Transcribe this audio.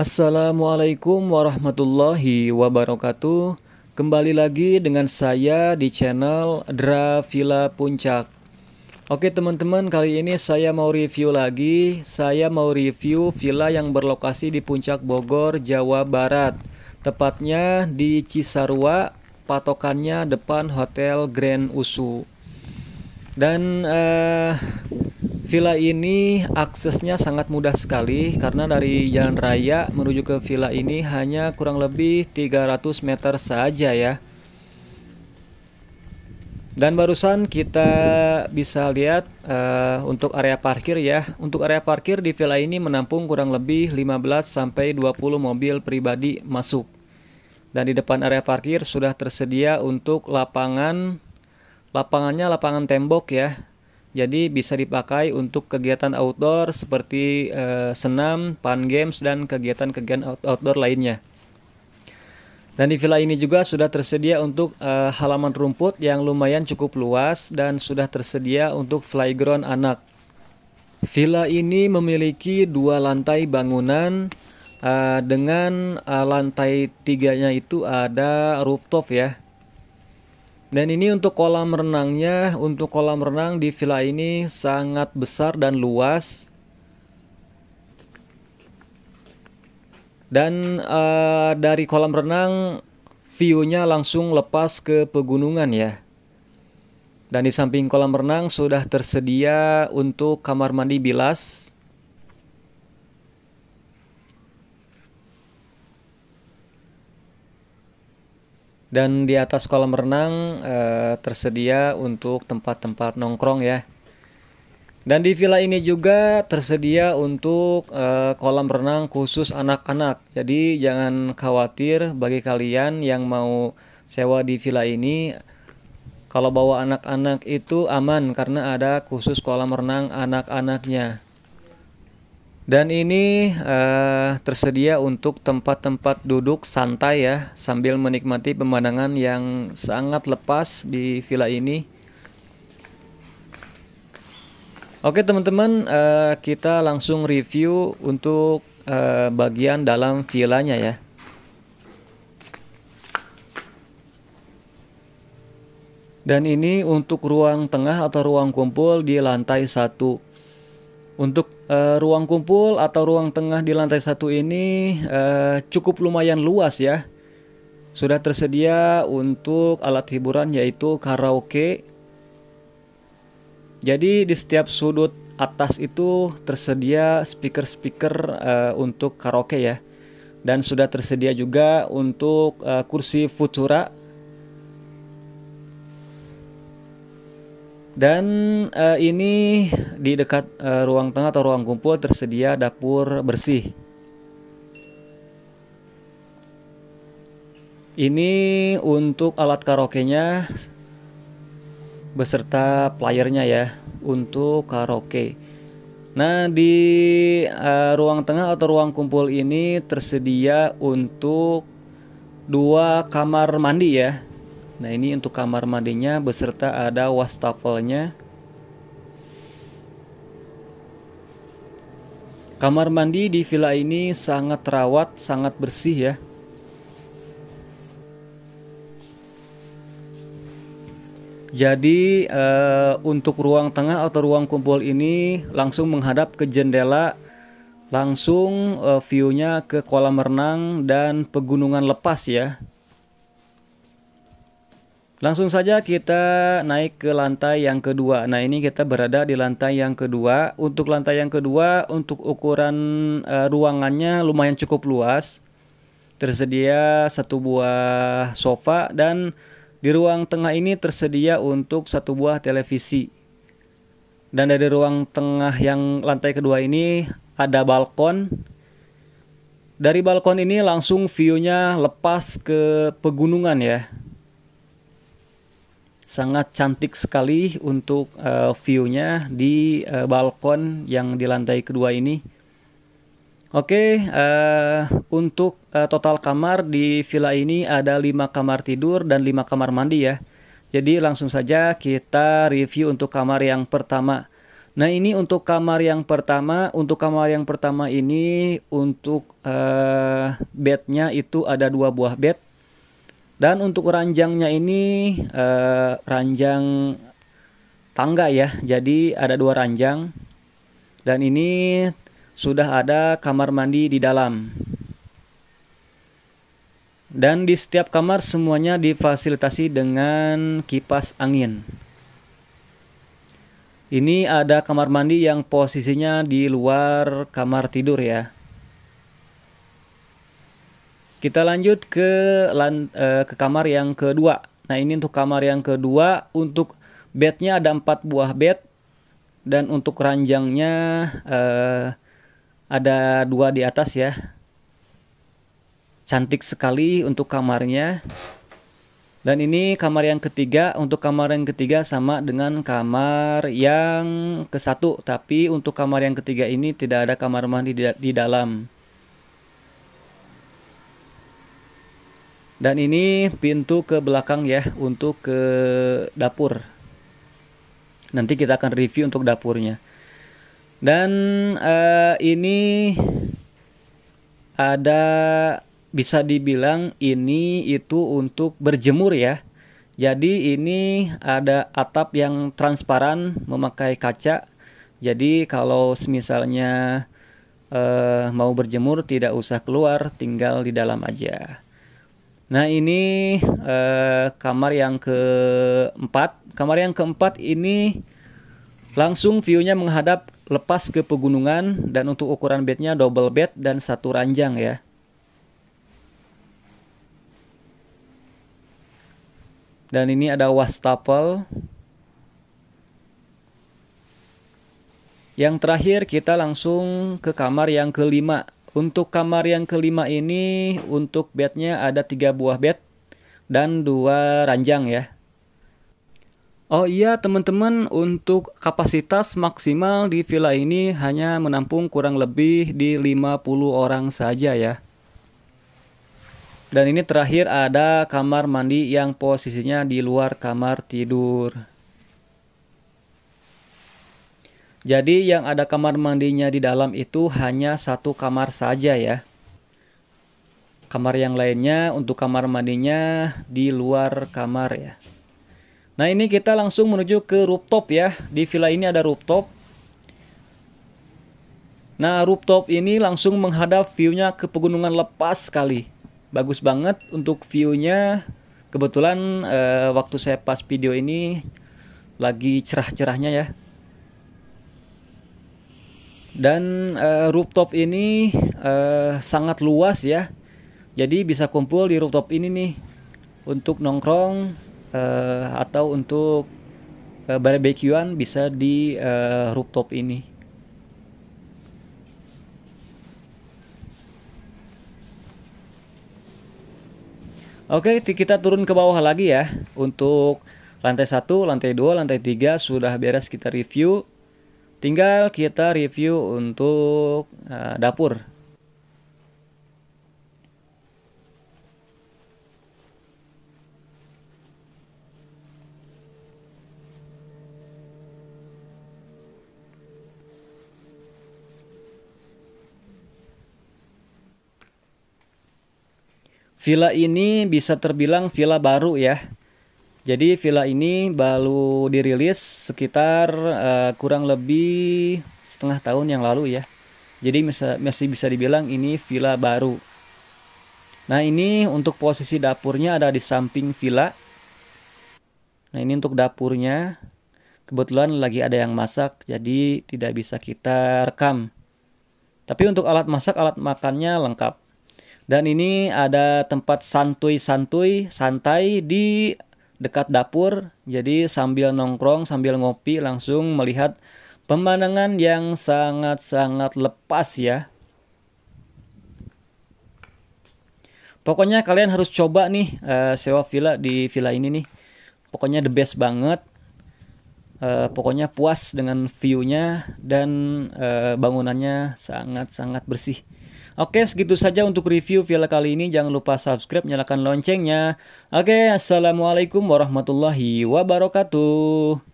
Assalamualaikum warahmatullahi wabarakatuh. Kembali lagi dengan saya di channel Dravila Puncak. Oke teman-teman, kali ini saya mau review lagi. Saya mau review villa yang berlokasi di Puncak Bogor, Jawa Barat. Tepatnya di Cisarua, patokannya depan Hotel Grand Usu. Dan eh, Villa ini aksesnya sangat mudah sekali karena dari jalan raya menuju ke villa ini hanya kurang lebih 300 meter saja ya. Dan barusan kita bisa lihat uh, untuk area parkir ya. Untuk area parkir di villa ini menampung kurang lebih 15 sampai 20 mobil pribadi masuk. Dan di depan area parkir sudah tersedia untuk lapangan lapangannya lapangan tembok ya jadi bisa dipakai untuk kegiatan outdoor seperti uh, senam, pan games, dan kegiatan-kegiatan outdoor lainnya. Dan di villa ini juga sudah tersedia untuk uh, halaman rumput yang lumayan cukup luas dan sudah tersedia untuk playground anak. Villa ini memiliki dua lantai bangunan uh, dengan uh, lantai tiganya itu ada rooftop ya. Dan ini untuk kolam renangnya, untuk kolam renang di villa ini sangat besar dan luas. Dan uh, dari kolam renang view-nya langsung lepas ke pegunungan ya. Dan di samping kolam renang sudah tersedia untuk kamar mandi bilas Dan di atas kolam renang eh, tersedia untuk tempat-tempat nongkrong ya. Dan di villa ini juga tersedia untuk eh, kolam renang khusus anak-anak. Jadi jangan khawatir bagi kalian yang mau sewa di villa ini kalau bawa anak-anak itu aman karena ada khusus kolam renang anak-anaknya. Dan ini uh, tersedia untuk tempat-tempat duduk santai ya sambil menikmati pemandangan yang sangat lepas di villa ini. Oke teman-teman, uh, kita langsung review untuk uh, bagian dalam villanya ya. Dan ini untuk ruang tengah atau ruang kumpul di lantai satu. Untuk uh, ruang kumpul atau ruang tengah di lantai satu ini uh, cukup lumayan luas ya. Sudah tersedia untuk alat hiburan yaitu karaoke. Jadi di setiap sudut atas itu tersedia speaker-speaker uh, untuk karaoke ya. Dan sudah tersedia juga untuk uh, kursi futura Dan uh, ini di dekat uh, ruang tengah atau ruang kumpul tersedia dapur bersih. Ini untuk alat karaoke-nya beserta playernya ya untuk karaoke. Nah, di uh, ruang tengah atau ruang kumpul ini tersedia untuk dua kamar mandi ya Nah ini untuk kamar mandinya beserta ada wastafelnya. Kamar mandi di villa ini sangat terawat, sangat bersih ya. Jadi e, untuk ruang tengah atau ruang kumpul ini langsung menghadap ke jendela, langsung view eh, viewnya ke kolam renang dan pegunungan lepas ya. Langsung saja kita naik ke lantai yang kedua. Nah, ini kita berada di lantai yang kedua. Untuk lantai yang kedua, untuk ukuran uh, ruangannya lumayan cukup luas. Tersedia satu buah sofa dan di ruang tengah ini tersedia untuk satu buah televisi. Dan dari ruang tengah yang lantai kedua ini ada balkon. Dari balkon ini langsung view-nya lepas ke pegunungan ya sangat cantik sekali untuk uh, view-nya di uh, balkon yang di lantai kedua ini. Oke, okay, uh, eh, untuk uh, total kamar di villa ini ada 5 kamar tidur dan 5 kamar mandi ya. Jadi langsung saja kita review untuk kamar yang pertama. Nah, ini untuk kamar yang pertama, untuk kamar yang pertama ini untuk uh, bednya itu ada dua buah bed dan untuk ranjangnya ini eh, ranjang tangga ya. Jadi ada dua ranjang. Dan ini sudah ada kamar mandi di dalam. Dan di setiap kamar semuanya difasilitasi dengan kipas angin. Ini ada kamar mandi yang posisinya di luar kamar tidur ya. Kita lanjut ke lan, uh, ke kamar yang kedua. Nah, ini untuk kamar yang kedua untuk bednya ada empat buah bed dan untuk ranjangnya uh, ada dua di atas ya. Cantik sekali untuk kamarnya. Dan ini kamar yang ketiga, untuk kamar yang ketiga sama dengan kamar yang ke satu, tapi untuk kamar yang ketiga ini tidak ada kamar mandi di dalam. Dan ini pintu ke belakang ya untuk ke dapur. Nanti kita akan review untuk dapurnya. Dan uh, ini ada bisa dibilang ini itu untuk berjemur ya. Jadi ini ada atap yang transparan memakai kaca. Jadi kalau misalnya uh, mau berjemur tidak usah keluar, tinggal di dalam aja. Nah ini eh, kamar yang keempat. Kamar yang keempat ini langsung viewnya menghadap lepas ke pegunungan dan untuk ukuran bednya double bed dan satu ranjang ya. Dan ini ada wastafel. Yang terakhir kita langsung ke kamar yang kelima untuk kamar yang kelima ini untuk bednya ada tiga buah bed dan dua ranjang ya. Oh iya teman-teman untuk kapasitas maksimal di villa ini hanya menampung kurang lebih di 50 orang saja ya. Dan ini terakhir ada kamar mandi yang posisinya di luar kamar tidur. Jadi yang ada kamar mandinya di dalam itu hanya satu kamar saja ya. Kamar yang lainnya untuk kamar mandinya di luar kamar ya. Nah ini kita langsung menuju ke rooftop ya. Di villa ini ada rooftop. Nah rooftop ini langsung menghadap viewnya ke pegunungan lepas sekali. Bagus banget untuk viewnya. Kebetulan eh, waktu saya pas video ini lagi cerah-cerahnya ya. Dan uh, rooftop ini uh, sangat luas ya. Jadi bisa kumpul di rooftop ini nih untuk nongkrong uh, atau untuk uh, barbekyuan bisa di uh, rooftop ini. Oke, kita turun ke bawah lagi ya untuk lantai 1, lantai 2, lantai 3 sudah beres kita review Tinggal kita review untuk uh, dapur. Villa ini bisa terbilang villa baru ya jadi villa ini baru dirilis sekitar uh, kurang lebih setengah tahun yang lalu ya. Jadi masih bisa dibilang ini villa baru. Nah ini untuk posisi dapurnya ada di samping villa. Nah ini untuk dapurnya. Kebetulan lagi ada yang masak jadi tidak bisa kita rekam. Tapi untuk alat masak alat makannya lengkap. Dan ini ada tempat santuy-santuy santai di dekat dapur, jadi sambil nongkrong, sambil ngopi langsung melihat pemandangan yang sangat-sangat lepas ya. Pokoknya kalian harus coba nih uh, sewa villa di villa ini nih. Pokoknya the best banget. Uh, pokoknya puas dengan view-nya dan uh, bangunannya sangat-sangat bersih. Oke, segitu saja untuk review piala kali ini. Jangan lupa subscribe, nyalakan loncengnya. Oke, Assalamualaikum warahmatullahi wabarakatuh.